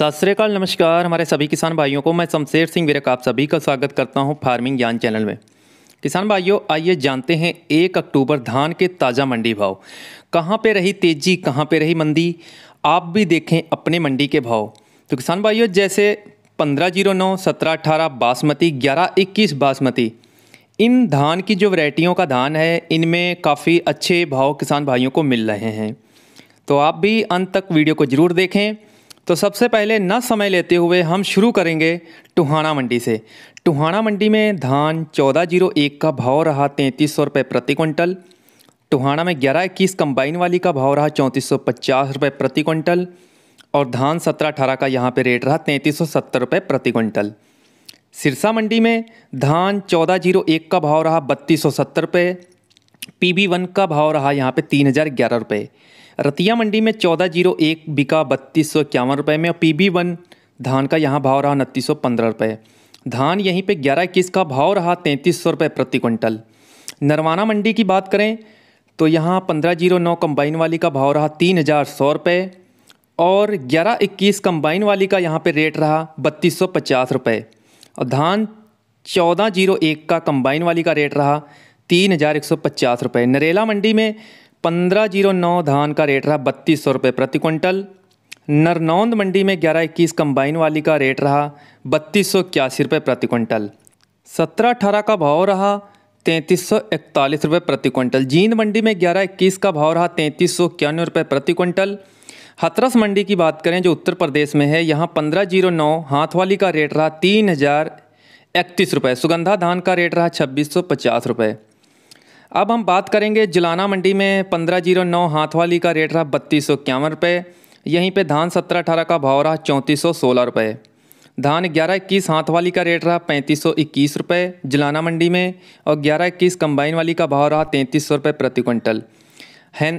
सत श्रीकाल नमस्कार हमारे सभी किसान भाइयों को मैं शमशेर सिंह विरक आप सभी का स्वागत करता हूं फार्मिंग ज्ञान चैनल में किसान भाइयों आइए जानते हैं एक अक्टूबर धान के ताज़ा मंडी भाव कहां पे रही तेज़ी कहां पे रही मंदी आप भी देखें अपने मंडी के भाव तो किसान भाइयों जैसे पंद्रह जीरो नौ सत्रह अठारह बासमती ग्यारह इक्कीस बासमती इन धान की जो वैरायटियों का धान है इनमें काफ़ी अच्छे भाव किसान भाइयों को मिल रहे हैं तो आप भी अंत तक वीडियो को ज़रूर देखें तो सबसे पहले न समय लेते हुए हम शुरू करेंगे टुहाना मंडी से टुहाना मंडी में धान चौदह जीरो एक का भाव रहा तैंतीस सौ रुपये प्रति क्विंटल टुहाना में ग्यारह इक्कीस कंबाइन वाली का भाव रहा चौंतीस सौ पचास रुपये प्रति क्विंटल और धान सत्रह अठारह का यहाँ पे रेट रहा तैंतीस सौ सत्तर रुपये प्रति क्विंटल सिरसा मंडी में धान चौदह जीरो एक का भाव रहा बत्तीस सौ सत्तर रुपये पी बी वन का भाव रहा यहाँ पे तीन हज़ार ग्यारह रुपये रतिया मंडी में चौदह जीरो एक बिका बत्तीस सौ इक्यावन रुपये में और पी बी वन धान का यहाँ भाव रहा उनतीस सौ पंद्रह रुपये धान यहीं पे ग्यारह इक्कीस का भाव रहा तैंतीस सौ रुपये प्रति क्विंटल नरवाना मंडी की बात करें तो यहाँ पंद्रह जीरो नौ कम्बाइन वाली का भाव रहा तीन हज़ार सौ रुपये और ग्यारह इक्कीस कम्बाइन वाली का यहाँ पर रेट रहा बत्तीस सौ पचास रुपये और धान चौदह जीरो एक का कम्बाइन वाली का रेट रहा तीन हज़ार एक सौ पचास रुपये नरेला मंडी में पंद्रह जीरो नौ धान का रेट रहा बत्तीस सौ रुपये प्रति क्विंटल नरनौंद मंडी में ग्यारह इक्कीस कंबाइन वाली का रेट रहा बत्तीस सौ इक्यासी रुपये प्रति क्विंटल सत्रह अठारह का भाव रहा तैंतीस सौ इकतालीस रुपये प्रति क्विंटल जींद मंडी में ग्यारह इक्कीस का भाव रहा तैंतीस सौ इक्यानवे रुपये प्रति क्विंटल हथरस मंडी की बात करें जो उत्तर प्रदेश में है यहाँ पंद्रह जीरो नौ हाथ वाली का रेट रहा तीन हज़ार इकतीस रुपये सुगंधा धान का रेट रहा छब्बीस सौ पचास रुपये अब हम बात करेंगे जलाना मंडी में पंद्रह जीरो नौ हाथवाली का रेट रहा बत्तीस सौ इक्यावन रुपये यहीं पर धान सत्रह अठारह का भाव रहा चौंतीस सौ सोलह रुपये धान ग्यारह इक्कीस हाथ वाली का रेट रहा पैंतीस सौ इक्कीस रुपये जलाना मंडी में और ग्यारह इक्कीस कम्बाइन वाली का भाव रहा तैंतीस सौ रुपये प्रति क्विंटल हैं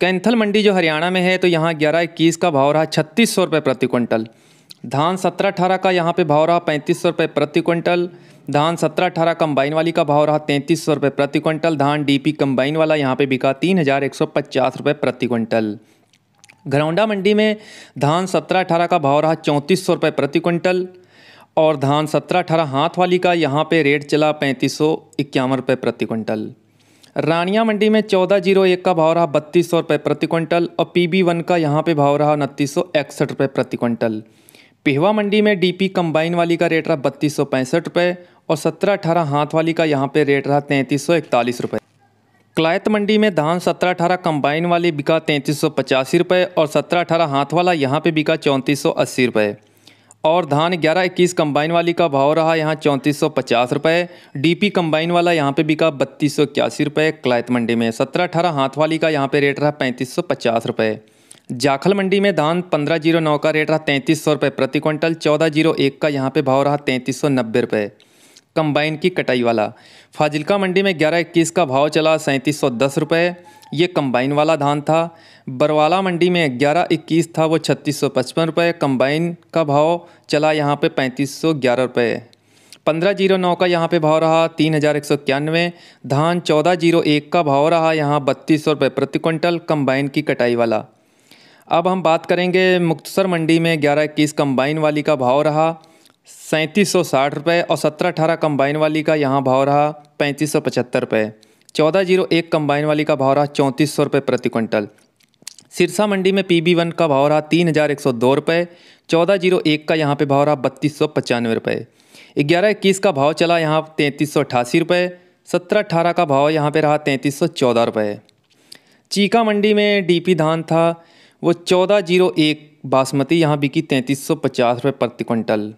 कैंथल मंडी जो हरियाणा में है तो यहाँ ग्यारह इक्कीस का भाव रहा छत्तीस सौ रुपये प्रति क्विंटल धान सत्रह अठारह का यहाँ पे भाव रहा पैंतीस सौ रुपये प्रति क्विंटल धान सत्रह अठारह कंबाइन वाली का भाव रहा तैंतीस सौ रुपये प्रति क्विंटल धान डीपी कंबाइन वाला यहाँ पे बिका तीन हज़ार एक सौ पचास रुपये प्रति क्विंटल घरौंडा मंडी में धान सत्रह अठारह का भाव रहा चौंतीस सौ रुपये प्रति क्विंटल और धान सत्रह अठारह हाथ वाली का यहाँ पे रेट चला पैंतीस सौ इक्यावन रुपये प्रति क्विंटल रानिया मंडी में चौदह जीरो एक का भाव रहा बत्तीस सौ रुपये प्रति क्विंटल और पी बी वन का यहाँ पे भाव रहा उनतीस सौ इकसठ रुपये प्रति क्विंटल पिहवा मंडी में डीपी कंबाइन वाली का रेट रहा बत्तीस सौ पैंसठ रुपये और सत्रह अठारह हाथ वाली का यहाँ पे रेट रहा तैंतीस सौ इकतालीस रुपये क्लायत मंडी में धान सत्रह अठारह कंबाइन वाली बिका तैंतीस सौ पचासी रुपये और सत्रह अठारह हाथ वाला यहाँ पे बिका चौंतीस सौ अस्सी रुपये और धान ग्यारह इक्कीस कंबाइन वाली का भाव रहा यहाँ चौंतीस सौ पचास रुपये डी पी कम्बाइन वाला यहाँ पे बिका बत्तीस सौ इक्यासी रुपये क्लायत मंडी में सत्रह अठारह हाथ वाली का यहाँ पे रेट रहा पैंतीस सौ पचास रुपये जाखल मंडी में धान पंद्रह जीरो नौ का रेट रहा तैंतीस सौ रुपये प्रति क्विंटल चौदह जीरो एक का यहाँ पे भाव रहा तैंतीस सौ नब्बे रुपये कंबाइन की कटाई वाला फाजिलका मंडी में ग्यारह इक्कीस का भाव चला सैंतीस सौ दस रुपये ये कंबाइन वाला धान था बरवाला मंडी में ग्यारह इक्कीस था वो छत्तीस सौ पचपन रुपये कंबाइन का भाव चला यहाँ पे पैंतीस सौ ग्यारह रुपये पंद्रह जीरो नौ का यहाँ पे भाव रहा तीन हज़ार एक सौ इक्यानवे धान चौदह जीरो एक का भाव रहा यहाँ बत्तीस सौ रुपये प्रति क्विंटल कंबाइन की कटाई वाला अब हम बात करेंगे मुक्तसर मंडी में ग्यारह इक्कीस कंबाइन वाली का भाव रहा सैंतीस सौ साठ रुपये और सत्रह अठारह कम्बाइन वाली का यहाँ भाव रहा पैंतीस सौ पचहत्तर रुपये चौदह जीरो एक कम्बाइन वाली का भाव रहा चौंतीस सौ रुपये प्रति क्विंटल सिरसा मंडी में पी बी वन का भाव रहा तीन हज़ार एक सौ दो रुपये चौदह जीरो एक का यहाँ पे भाव रहा बत्तीस सौ पचानवे रुपये ग्यारह इक्कीस का भाव चला यहाँ तैंतीस सौ अठासी रुपये सत्रह अठारह का भाव यहाँ पे रहा तैंतीस सौ चौदह रुपये चीका मंडी में डी पी धान था वो चौदह जीरो एक बासमती यहाँ बिकी तैंतीस सौ पचास रुपये प्रति क्विंटल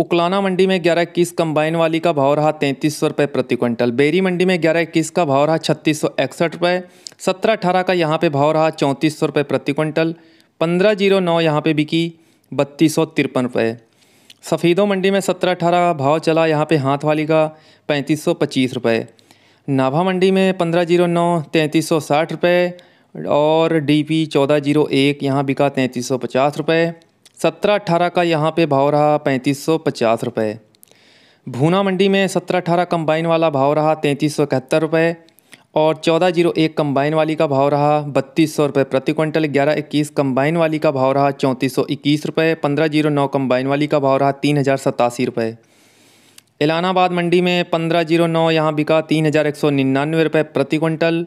उकलाना मंडी में ग्यारह इक्कीस कम्बाइन वाली का भाव रहा तैंतीस सौ रुपये प्रति क्विंटल बेरी मंडी में ग्यारह इक्कीस का भाव रहा छत्तीस सौ इकसठ रुपये सत्रह अठारह का यहाँ पे भाव रहा चौंतीस सौ रुपये प्रति क्विंटल पंद्रह जीरो नौ यहाँ पर बिकी बत्तीस सौ तिरपन रुपये सफ़ीदों मंडी में सत्रह अठारह का भाव चला यहाँ पे हाथ वाली का पैंतीस सौ पच्चीस रुपये नाभा मंडी में पंद्रह जीरो नौ तैंतीस सौ साठ रुपये और डी पी चौदह जीरो एक यहाँ बिका तैंतीस सौ पचास रुपये सत्रह अठारह का यहाँ पे भाव रहा पैंतीस सौ पचास रुपये भूना मंडी में सत्रह अठारह कम्बाइन वाला भाव रहा तैंतीस सौ इकहत्तर रुपये और चौदह जीरो एक कम्बाइन वाली का भाव रहा बत्तीस सौ रुपये प्रति क्विंटल ग्यारह इक्कीस कम्बाइन वाली का भाव रहा चौंतीस सौ इक्कीस रुपये पंद्रह जीरो नौ कम्बाइन वाली का भाव रहा तीन हज़ार सतासी रुपये इलाहाबाद मंडी में पंद्रह जीरो नौ यहाँ बिका तीन हज़ार एक सौ निन्यानवे रुपये प्रति क्विंटल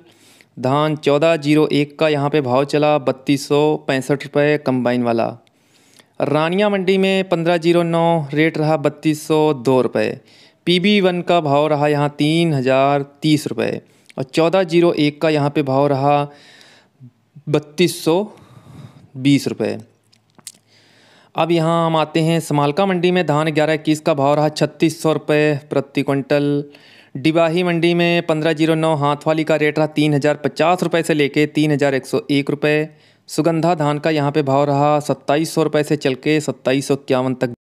धान चौदह जीरो एक का यहाँ पे भाव चला बत्तीस सौ पैंसठ रुपये कम्बाइन वाला रानिया मंडी में पंद्रह जीरो नौ रेट रहा बत्तीस सौ दो रुपये पी बी वन का भाव रहा यहाँ तीन हज़ार तीस रुपये और चौदह जीरो एक का यहाँ पे भाव रहा बत्तीस सौ बीस रुपये अब यहाँ हम आते हैं समालका मंडी में धान ग्यारह इक्कीस का भाव रहा छत्तीस सौ रुपये प्रति क्विंटल डिबाही मंडी में पंद्रह जीरो नौ हाथ वाली का रेट रहा तीन हज़ार पचास रुपये से लेके तीन हज़ार एक सौ एक रुपये सुगंधा धान का यहाँ पे भाव रहा सत्ताईस सौ रुपये से चल के सत्ताईस सौ इक्यावन तक